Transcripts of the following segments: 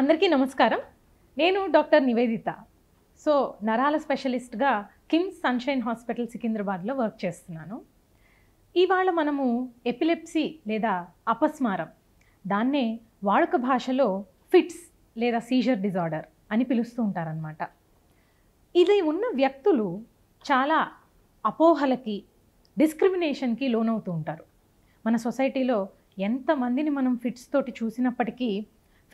అందరికీ నమస్కారం నేను డాక్టర్ నివేదిత సో నరాల స్పెషలిస్ట్గా కిమ్స్ సన్షైన్ హాస్పిటల్ సికింద్రాబాద్లో వర్క్ చేస్తున్నాను ఇవాళ మనము ఎపిలెప్సీ లేదా అపస్మారం దాన్నే వాడుక భాషలో ఫిట్స్ లేదా సీజర్ డిజార్డర్ అని పిలుస్తూ ఉంటారనమాట ఇది ఉన్న వ్యక్తులు చాలా అపోహలకి డిస్క్రిమినేషన్కి లోనవుతూ ఉంటారు మన సొసైటీలో ఎంతమందిని మనం ఫిట్స్ తోటి చూసినప్పటికీ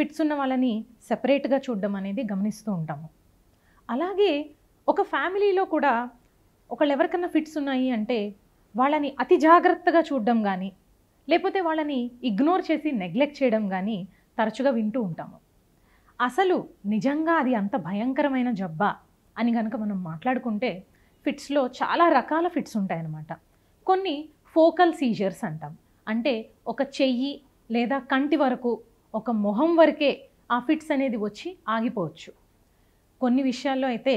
ఫిట్స్ ఉన్న వాళ్ళని సెపరేట్గా చూడడం అనేది గమనిస్తూ ఉంటాము అలాగే ఒక ఫ్యామిలీలో కూడా ఒకళ్ళు ఎవరికన్నా ఫిట్స్ ఉన్నాయి అంటే వాళ్ళని అతి జాగ్రత్తగా చూడడం కానీ లేకపోతే వాళ్ళని ఇగ్నోర్ చేసి నెగ్లెక్ట్ చేయడం కానీ తరచుగా వింటూ ఉంటాము అసలు నిజంగా అది అంత భయంకరమైన జబ్బా అని కనుక మనం మాట్లాడుకుంటే ఫిట్స్లో చాలా రకాల ఫిట్స్ ఉంటాయన్నమాట కొన్ని ఫోకల్ సీజర్స్ అంటాం అంటే ఒక చెయ్యి లేదా కంటి వరకు ఒక మొహం వరకే ఆ ఫిట్స్ అనేది వచ్చి ఆగిపోవచ్చు కొన్ని విషయాల్లో అయితే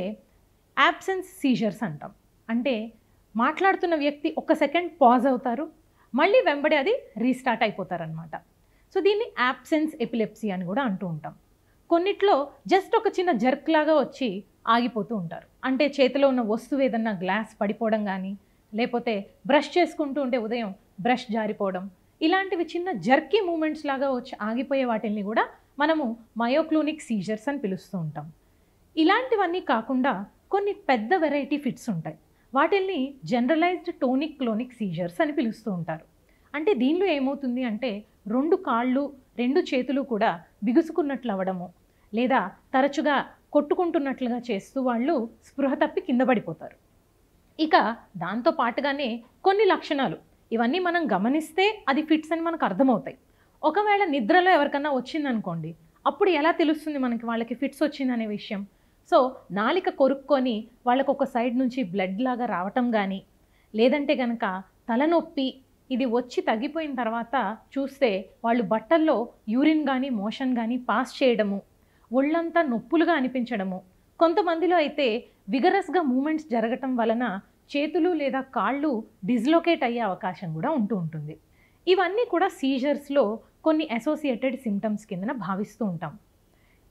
యాబ్సెన్స్ సీజర్స్ అంటాం అంటే మాట్లాడుతున్న వ్యక్తి ఒక సెకండ్ పాజ్ అవుతారు మళ్ళీ వెంబడే అది రీస్టార్ట్ అయిపోతారనమాట సో దీన్ని యాబ్సెన్స్ ఎపిలెప్సీ అని కూడా అంటూ ఉంటాం కొన్నిట్లో జస్ట్ ఒక చిన్న జర్క్ లాగా వచ్చి ఆగిపోతూ ఉంటారు అంటే చేతిలో ఉన్న వస్తువు ఏదన్నా గ్లాస్ పడిపోవడం కానీ లేకపోతే బ్రష్ చేసుకుంటూ ఉంటే ఉదయం బ్రష్ జారిపోవడం ఇలాంటివి చిన్న జర్కీ మూమెంట్స్ లాగా వచ్చి ఆగిపోయే వాటిల్ని కూడా మనము మయోక్లోనిక్ సీజర్స్ అని పిలుస్తూ ఉంటాం ఇలాంటివన్నీ కాకుండా కొన్ని పెద్ద వెరైటీ ఫిట్స్ ఉంటాయి వాటిల్ని జనరలైజ్డ్ టోనిక్ క్లోనిక్ సీజర్స్ అని పిలుస్తూ ఉంటారు అంటే దీనిలో ఏమవుతుంది అంటే రెండు కాళ్ళు రెండు చేతులు కూడా బిగుసుకున్నట్లు అవ్వడము లేదా తరచుగా కొట్టుకుంటున్నట్లుగా చేస్తూ వాళ్ళు స్పృహ తప్పి కింద పడిపోతారు ఇక దాంతో పాటుగానే కొన్ని లక్షణాలు ఇవన్నీ మనం గమనిస్తే అది ఫిట్స్ అని మనకు అర్థమవుతాయి ఒకవేళ నిద్రలో ఎవరికన్నా వచ్చిందనుకోండి అప్పుడు ఎలా తెలుస్తుంది మనకి వాళ్ళకి ఫిట్స్ వచ్చిందనే విషయం సో నాలిక కొరుక్కొని వాళ్ళకు ఒక సైడ్ నుంచి బ్లడ్ లాగా రావటం కానీ లేదంటే కనుక తలనొప్పి ఇది వచ్చి తగ్గిపోయిన తర్వాత చూస్తే వాళ్ళు బట్టల్లో యూరిన్ కానీ మోషన్ కానీ పాస్ చేయడము ఒళ్ళంతా నొప్పులుగా అనిపించడము కొంతమందిలో అయితే విగరస్గా మూమెంట్స్ జరగటం వలన చేతులు లేదా కాళ్ళు డిస్లోకేట్ అయ్యే అవకాశం కూడా ఉంటూ ఉంటుంది ఇవన్నీ కూడా సీజర్స్లో కొన్ని అసోసియేటెడ్ సిమ్టమ్స్ కిందన భావిస్తూ ఉంటాం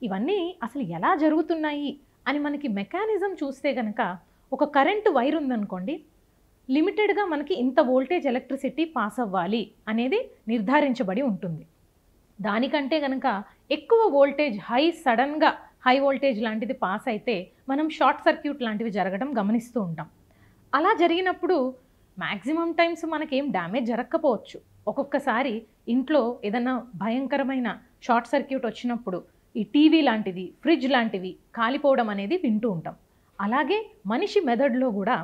ఇవన్నీ అసలు ఎలా జరుగుతున్నాయి అని మనకి మెకానిజం చూస్తే కనుక ఒక కరెంటు వైర్ ఉందనుకోండి లిమిటెడ్గా మనకి ఇంత వోల్టేజ్ ఎలక్ట్రిసిటీ పాస్ అవ్వాలి అనేది నిర్ధారించబడి ఉంటుంది దానికంటే కనుక ఎక్కువ వోల్టేజ్ హై సడన్గా హై వోల్టేజ్ లాంటిది పాస్ అయితే మనం షార్ట్ సర్క్యూట్ లాంటివి జరగడం గమనిస్తూ ఉంటాం అలా జరిగినప్పుడు మ్యాక్సిమం టైమ్స్ మనకేం డ్యామేజ్ జరగకపోవచ్చు ఒక్కొక్కసారి ఇంట్లో ఏదన్నా భయంకరమైన షార్ట్ సర్క్యూట్ వచ్చినప్పుడు ఈ టీవీ లాంటిది ఫ్రిడ్జ్ లాంటివి కాలిపోవడం అనేది వింటూ ఉంటాం అలాగే మనిషి మెదడులో కూడా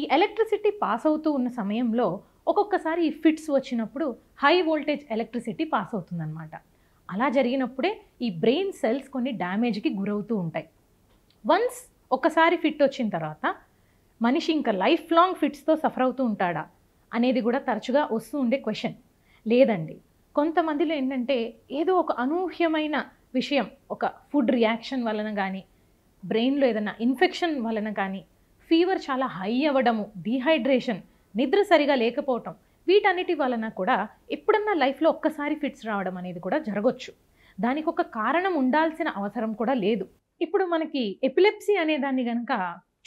ఈ ఎలక్ట్రిసిటీ పాస్ అవుతూ ఉన్న సమయంలో ఒక్కొక్కసారి ఈ ఫిట్స్ వచ్చినప్పుడు హై వోల్టేజ్ ఎలక్ట్రిసిటీ పాస్ అవుతుందన్నమాట అలా జరిగినప్పుడే ఈ బ్రెయిన్ సెల్స్ కొన్ని డ్యామేజ్కి గురవుతూ ఉంటాయి వన్స్ ఒకసారి ఫిట్ వచ్చిన తర్వాత మనిషి ఇంకా లైఫ్ లాంగ్ ఫిట్స్తో సఫర్ అవుతూ ఉంటాడా అనేది కూడా తరచుగా వస్తూ ఉండే క్వశ్చన్ లేదండి కొంతమందిలో ఏంటంటే ఏదో ఒక అనూహ్యమైన విషయం ఒక ఫుడ్ రియాక్షన్ వలన కానీ బ్రెయిన్లో ఏదైనా ఇన్ఫెక్షన్ వలన కానీ ఫీవర్ చాలా హై అవ్వడము డీహైడ్రేషన్ నిద్ర సరిగా లేకపోవటం వీటన్నిటి వలన కూడా ఎప్పుడన్నా లైఫ్లో ఒక్కసారి ఫిట్స్ రావడం అనేది కూడా జరగవచ్చు దానికి ఒక కారణం ఉండాల్సిన అవసరం కూడా లేదు ఇప్పుడు మనకి ఎపిలెప్సీ అనే దాన్ని కనుక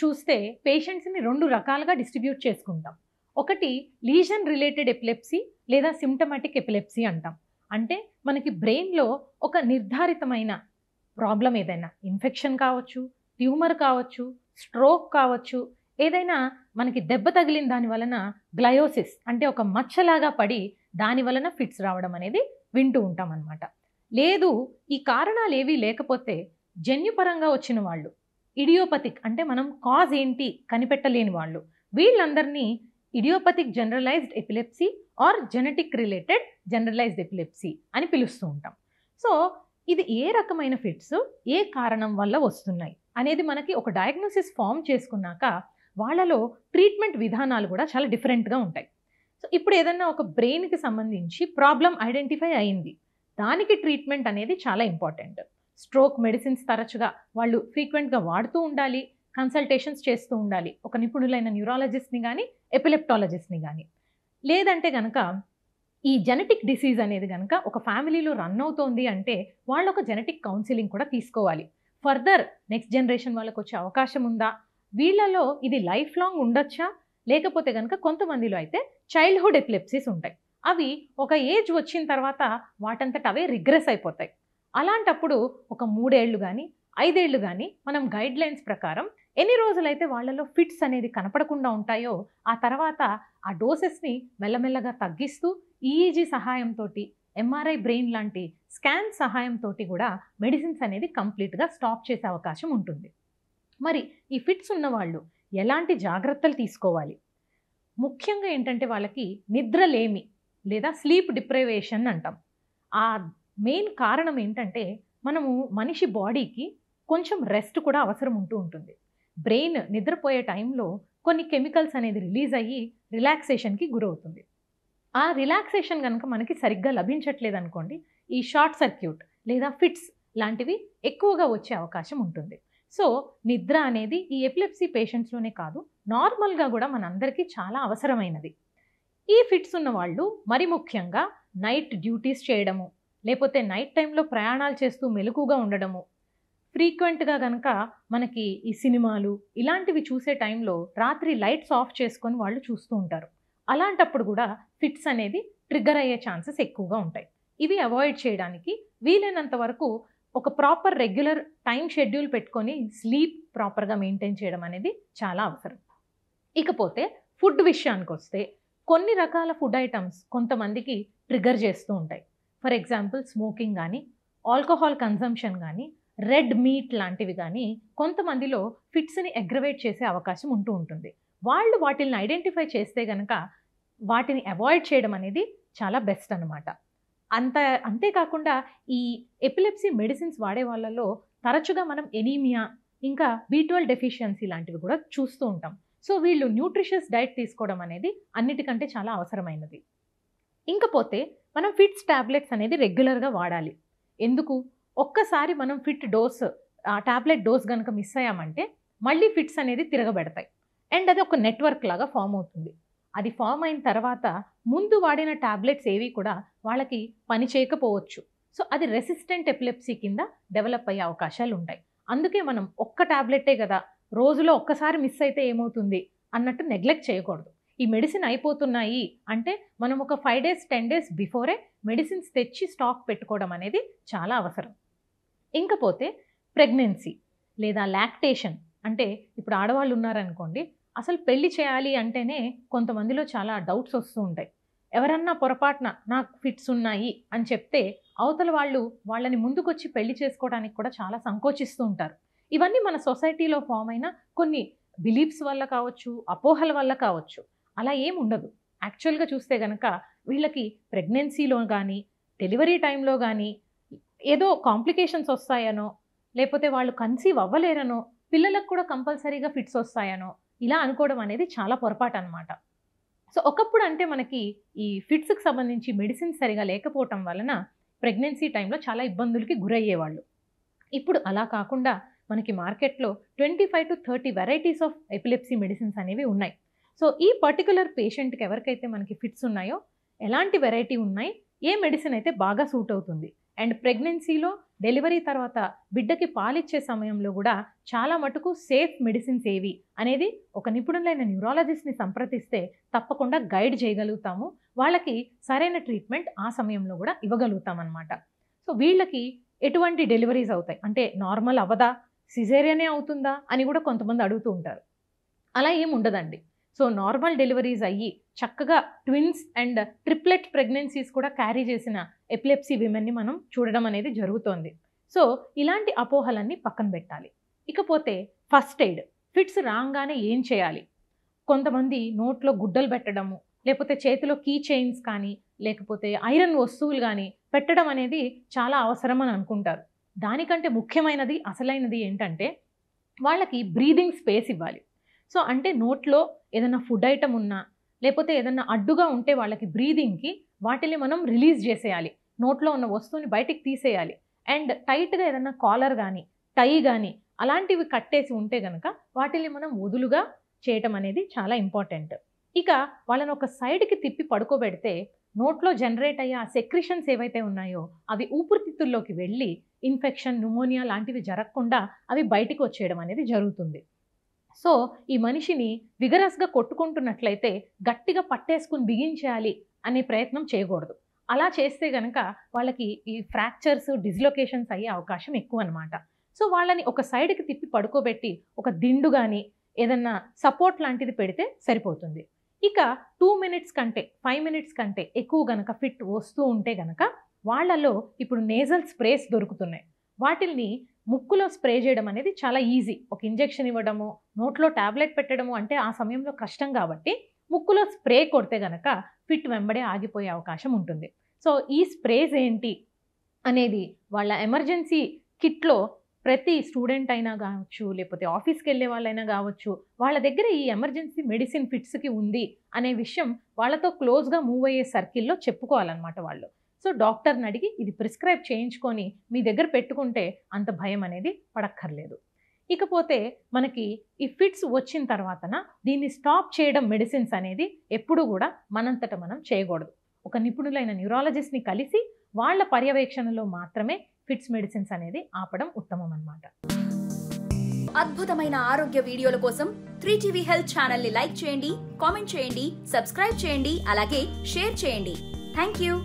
చూస్తే పేషెంట్స్ని రెండు రకాలుగా డిస్ట్రిబ్యూట్ చేసుకుంటాం ఒకటి లీజన్ రిలేటెడ్ ఎపిలెప్సీ లేదా సిమ్టమాటిక్ ఎపిలెప్సీ అంటాం అంటే మనకి బ్రెయిన్లో ఒక నిర్ధారితమైన ప్రాబ్లం ఏదైనా ఇన్ఫెక్షన్ కావచ్చు ట్యూమర్ కావచ్చు స్ట్రోక్ కావచ్చు ఏదైనా మనకి దెబ్బ తగిలిన దాని వలన గ్లయోసిస్ అంటే ఒక మచ్చలాగా పడి దాని వలన ఫిట్స్ రావడం అనేది వింటూ ఉంటాం అన్నమాట లేదు ఈ కారణాలు ఏవీ లేకపోతే జన్యుపరంగా వచ్చిన వాళ్ళు ఇడియోపతిక్ అంటే మనం కాజ్ ఏంటి కనిపెట్టలేని వాళ్ళు వీళ్ళందరినీ idiopathic generalised epilepsy or genetic related generalised epilepsy అని పిలుస్తూ ఉంటాం సో ఇది ఏ రకమైన ఫిట్స్ ఏ కారణం వల్ల వస్తున్నాయి అనేది మనకి ఒక డయాగ్నోసిస్ ఫామ్ చేసుకున్నాక వాళ్ళలో ట్రీట్మెంట్ విధానాలు కూడా చాలా డిఫరెంట్గా ఉంటాయి సో ఇప్పుడు ఏదన్నా ఒక బ్రెయిన్కి సంబంధించి ప్రాబ్లం ఐడెంటిఫై అయింది దానికి ట్రీట్మెంట్ అనేది చాలా ఇంపార్టెంట్ స్ట్రోక్ మెడిసిన్స్ తరచుగా వాళ్ళు ఫ్రీక్వెంట్గా వాడుతూ ఉండాలి కన్సల్టేషన్స్ చేస్తూ ఉండాలి ఒక నిపుణులైన న్యూరాలజిస్ట్ని కానీ ఎపిలెప్టాలజిస్ట్ని కానీ లేదంటే కనుక ఈ జెనెటిక్ డిసీజ్ అనేది కనుక ఒక ఫ్యామిలీలో రన్ అవుతోంది అంటే వాళ్ళు ఒక జెనెటిక్ కౌన్సిలింగ్ కూడా తీసుకోవాలి ఫర్దర్ నెక్స్ట్ జనరేషన్ వాళ్ళకు వచ్చే అవకాశం ఉందా వీళ్ళలో ఇది లైఫ్ లాంగ్ ఉండొచ్చా లేకపోతే కనుక కొంతమందిలో అయితే చైల్డ్హుడ్ ఎపిలెప్సీస్ ఉంటాయి అవి ఒక ఏజ్ వచ్చిన తర్వాత వాటంతట అవే రిగ్రెస్ అయిపోతాయి అలాంటప్పుడు ఒక మూడేళ్లు కానీ ఐదేళ్లు కానీ మనం గైడ్ లైన్స్ ప్రకారం ఎన్ని రోజులైతే వాళ్ళలో ఫిట్స్ అనేది కనపడకుండా ఉంటాయో ఆ తర్వాత ఆ డోసెస్ని మెల్లమెల్లగా తగ్గిస్తూ ఈఈజీ సహాయంతో ఎంఆర్ఐ బ్రెయిన్ లాంటి స్కాన్ సహాయంతో కూడా మెడిసిన్స్ అనేది కంప్లీట్గా స్టాప్ చేసే అవకాశం ఉంటుంది మరి ఈ ఫిట్స్ ఉన్నవాళ్ళు ఎలాంటి జాగ్రత్తలు తీసుకోవాలి ముఖ్యంగా ఏంటంటే వాళ్ళకి నిద్రలేమి లేదా స్లీప్ డిప్రైవేషన్ అంటాం ఆ మెయిన్ కారణం ఏంటంటే మనము మనిషి బాడీకి కొంచెం రెస్ట్ కూడా అవసరం ఉంటూ ఉంటుంది బ్రెయిన్ నిద్రపోయే టైంలో కొన్ని కెమికల్స్ అనేది రిలీజ్ అయ్యి రిలాక్సేషన్కి గురవుతుంది ఆ రిలాక్సేషన్ కనుక మనకి సరిగ్గా లభించట్లేదు అనుకోండి ఈ షార్ట్ సర్క్యూట్ లేదా ఫిట్స్ లాంటివి ఎక్కువగా వచ్చే అవకాశం ఉంటుంది సో నిద్ర అనేది ఈ ఎపిలెప్సీ పేషెంట్స్లోనే కాదు నార్మల్గా కూడా మనందరికీ చాలా అవసరమైనది ఈ ఫిట్స్ ఉన్న వాళ్ళు మరి ముఖ్యంగా నైట్ డ్యూటీస్ చేయడము లేకపోతే నైట్ టైంలో ప్రయాణాలు చేస్తూ మెలకుగా ఉండడము ఫ్రీక్వెంట్గా కనుక మనకి ఈ సినిమాలు ఇలాంటివి చూసే టైంలో రాత్రి లైట్స్ ఆఫ్ చేసుకొని వాళ్ళు చూస్తూ ఉంటారు అలాంటప్పుడు కూడా ఫిట్స్ అనేది ట్రిగ్గర్ అయ్యే ఛాన్సెస్ ఎక్కువగా ఉంటాయి ఇవి అవాయిడ్ చేయడానికి వీలైనంత వరకు ఒక ప్రాపర్ రెగ్యులర్ టైం షెడ్యూల్ పెట్టుకొని స్లీప్ ప్రాపర్గా మెయింటైన్ చేయడం అనేది చాలా అవసరం ఇకపోతే ఫుడ్ విషయానికి వస్తే కొన్ని రకాల ఫుడ్ ఐటమ్స్ కొంతమందికి ట్రిగ్గర్ చేస్తూ ఉంటాయి ఫర్ ఎగ్జాంపుల్ స్మోకింగ్ కానీ ఆల్కహాల్ కన్సంప్షన్ కానీ రెడ్ మీట్ లాంటివి కానీ కొంతమందిలో ఫిట్స్ని అగ్రవేట్ చేసే అవకాశం ఉంటూ ఉంటుంది వాళ్ళు వాటిని ఐడెంటిఫై చేస్తే కనుక వాటిని అవాయిడ్ చేయడం అనేది చాలా బెస్ట్ అనమాట అంత అంతేకాకుండా ఈ ఎపిలెప్సీ మెడిసిన్స్ వాడే వాళ్ళలో తరచుగా మనం ఎనీమియా ఇంకా బీట్వల్ డెఫిషియన్సీ లాంటివి కూడా చూస్తూ ఉంటాం సో వీళ్ళు న్యూట్రిషియస్ డైట్ తీసుకోవడం అనేది అన్నిటికంటే చాలా అవసరమైనది ఇంకపోతే మనం ఫిట్స్ ట్యాబ్లెట్స్ అనేది రెగ్యులర్గా వాడాలి ఎందుకు ఒక్కసారి మనం ఫిట్ డోస్ ఆ ట్యాబ్లెట్ డోస్ కనుక మిస్ అయ్యామంటే మళ్ళీ ఫిట్స్ అనేది తిరగబెడతాయి అండ్ అది ఒక నెట్వర్క్ లాగా ఫామ్ అవుతుంది అది ఫామ్ అయిన తర్వాత ముందు వాడిన ట్యాబ్లెట్స్ ఏవి కూడా వాళ్ళకి పని చేయకపోవచ్చు సో అది రెసిస్టెంట్ ఎపిలెప్సీ కింద డెవలప్ అయ్యే అవకాశాలు ఉంటాయి అందుకే మనం ఒక్క ట్యాబ్లెట్టే కదా రోజులో ఒక్కసారి మిస్ అయితే ఏమవుతుంది అన్నట్టు నెగ్లెక్ట్ చేయకూడదు ఈ మెడిసిన్ అయిపోతున్నాయి అంటే మనం ఒక ఫైవ్ డేస్ టెన్ డేస్ బిఫోరే మెడిసిన్స్ తెచ్చి స్టాక్ పెట్టుకోవడం అనేది చాలా అవసరం ఇంకపోతే ప్రెగ్నెన్సీ లేదా లాక్టేషన్ అంటే ఇప్పుడు ఆడవాళ్ళు ఉన్నారనుకోండి అసలు పెళ్లి చేయాలి అంటేనే కొంతమందిలో చాలా డౌట్స్ వస్తూ ఉంటాయి ఎవరన్నా పొరపాటున నాకు ఫిట్స్ ఉన్నాయి అని చెప్తే అవతల వాళ్ళు వాళ్ళని ముందుకొచ్చి పెళ్లి చేసుకోవడానికి కూడా చాలా సంకోచిస్తూ ఉంటారు ఇవన్నీ మన సొసైటీలో ఫామ్ అయిన కొన్ని బిలీఫ్స్ వల్ల కావచ్చు అపోహల వల్ల కావచ్చు అలా ఏం ఉండదు యాక్చువల్గా చూస్తే కనుక వీళ్ళకి ప్రెగ్నెన్సీలో కానీ డెలివరీ టైంలో కానీ ఏదో కాంప్లికేషన్స్ వస్తాయనో లేకపోతే వాళ్ళు కన్సీవ్ అవ్వలేరనో పిల్లలకు కూడా కంపల్సరీగా ఫిట్స్ వస్తాయనో ఇలా అనుకోవడం అనేది చాలా పొరపాటు అనమాట సో ఒకప్పుడు అంటే మనకి ఈ ఫిట్స్కి సంబంధించి మెడిసిన్ సరిగా లేకపోవటం వలన ప్రెగ్నెన్సీ టైంలో చాలా ఇబ్బందులకి గురయ్యేవాళ్ళు ఇప్పుడు అలా కాకుండా మనకి మార్కెట్లో twenty five to thirty varieties of epilepsy medicines అనేవి ఉన్నాయి సో ఈ పర్టికులర్ పేషెంట్కి ఎవరికైతే మనకి ఫిట్స్ ఉన్నాయో ఎలాంటి వెరైటీ ఉన్నాయి ఏ మెడిసిన్ అయితే బాగా సూట్ అవుతుంది అండ్ ప్రెగ్నెన్సీలో డెలివరీ తర్వాత బిడ్డకి పాలిచ్చే సమయంలో కూడా చాలా మటుకు సేఫ్ మెడిసిన్స్ ఏవి అనేది ఒక నిపుణులైన న్యూరాలజిస్ట్ని సంప్రదిస్తే తప్పకుండా గైడ్ చేయగలుగుతాము వాళ్ళకి సరైన ట్రీట్మెంట్ ఆ సమయంలో కూడా ఇవ్వగలుగుతాం అనమాట సో వీళ్ళకి ఎటువంటి డెలివరీస్ అవుతాయి అంటే నార్మల్ అవదా సిజేరియనే అవుతుందా అని కూడా కొంతమంది అడుగుతూ ఉంటారు అలా ఏమి ఉండదండి సో నార్మల్ డెలివరీస్ అయ్యి చక్కగా ట్విన్స్ అండ్ ట్రిప్లెట్ ప్రెగ్నెన్సీస్ కూడా క్యారీ చేసిన ఎపిలెప్సీ విమెన్ని మనం చూడడం అనేది జరుగుతోంది సో ఇలాంటి అపోహలన్నీ పక్కన పెట్టాలి ఇకపోతే ఫస్ట్ ఎయిడ్ ఫిట్స్ రాగానే ఏం చేయాలి కొంతమంది నోట్లో గుడ్డలు పెట్టడము లేకపోతే చేతిలో కీ చైన్స్ కానీ లేకపోతే ఐరన్ వస్తువులు కానీ పెట్టడం అనేది చాలా అవసరం అని అనుకుంటారు దానికంటే ముఖ్యమైనది అసలైనది ఏంటంటే వాళ్ళకి బ్రీదింగ్ స్పేస్ ఇవ్వాలి సో అంటే నోట్లో ఏదైనా ఫుడ్ ఐటమ్ ఉన్నా లేకపోతే ఏదైనా అడ్డుగా ఉంటే వాళ్ళకి బ్రీదింగ్కి వాటిని మనం రిలీజ్ చేసేయాలి నోట్లో ఉన్న వస్తువుని బయటికి తీసేయాలి అండ్ టైట్గా ఏదైనా కాలర్ కానీ టై కానీ అలాంటివి కట్టేసి ఉంటే కనుక వాటిని మనం వదులుగా చేయటం అనేది చాలా ఇంపార్టెంట్ ఇక వాళ్ళని ఒక సైడ్కి తిప్పి పడుకోబెడితే నోట్లో జనరేట్ అయ్యే ఆ సెక్రిషన్స్ ఏవైతే ఉన్నాయో అవి ఊపిరితిత్తుల్లోకి వెళ్ళి ఇన్ఫెక్షన్ న్యూమోనియా లాంటివి జరగకుండా అవి బయటికి వచ్చేయడం అనేది జరుగుతుంది సో ఈ మనిషిని విగరస్గా కొట్టుకుంటున్నట్లయితే గట్టిగా పట్టేసుకుని బిగించేయాలి అనే ప్రయత్నం చేయకూడదు అలా చేస్తే కనుక వాళ్ళకి ఈ ఫ్రాక్చర్స్ డిజ్లొకేషన్స్ అయ్యే అవకాశం ఎక్కువ అనమాట సో వాళ్ళని ఒక సైడ్కి తిప్పి పడుకోబెట్టి ఒక దిండు కానీ ఏదన్నా సపోర్ట్ లాంటిది పెడితే సరిపోతుంది ఇక టూ మినిట్స్ కంటే ఫైవ్ మినిట్స్ కంటే ఎక్కువ గనక ఫిట్ వస్తూ ఉంటే గనక వాళ్ళలో ఇప్పుడు నేజల్ స్ప్రేస్ దొరుకుతున్నాయి వాటిల్ని ముక్కులో స్ప్రే చేయడం అనేది చాలా ఈజీ ఒక ఇంజెక్షన్ ఇవ్వడము నోట్లో ట్యాబ్లెట్ పెట్టడము అంటే ఆ సమయంలో కష్టం కాబట్టి ముక్కులో స్ప్రే కొడితే గనక ఫిట్ వెంబడే ఆగిపోయే అవకాశం ఉంటుంది సో ఈ స్ప్రేస్ ఏంటి అనేది వాళ్ళ ఎమర్జెన్సీ కిట్లో ప్రతి స్టూడెంట్ అయినా కావచ్చు లేకపోతే ఆఫీస్కి వెళ్ళే వాళ్ళైనా కావచ్చు వాళ్ళ దగ్గర ఈ ఎమర్జెన్సీ మెడిసిన్ ఫిట్స్కి ఉంది అనే విషయం వాళ్ళతో క్లోజ్గా మూవ్ అయ్యే సర్కిల్లో చెప్పుకోవాలన్నమాట వాళ్ళు సో డాక్టర్ని అడిగి ఇది ప్రిస్క్రైబ్ చేయించుకొని మీ దగ్గర పెట్టుకుంటే అంత భయం అనేది పడక్కర్లేదు ఇకపోతే మనకి ఈ ఫిట్స్ వచ్చిన తర్వాతన దీన్ని స్టాప్ చేయడం మెడిసిన్స్ అనేది ఎప్పుడూ కూడా మనంతట మనం చేయకూడదు ఒక నిపుణులైన న్యూరాలజిస్ట్ని కలిసి వాళ్ళ పర్యవేక్షణలో మాత్రమే ఫిట్స్ మెడిసిన్స్ అనేది ఆపడం ఉత్తమం అనమాట అద్భుతమైన ఆరోగ్య వీడియోల కోసం త్రీ టీవీ హెల్త్ ఛానల్ ని లైక్ చేయండి కామెంట్ చేయండి సబ్స్క్రైబ్ చేయండి అలాగే షేర్ చేయండి థ్యాంక్ యూ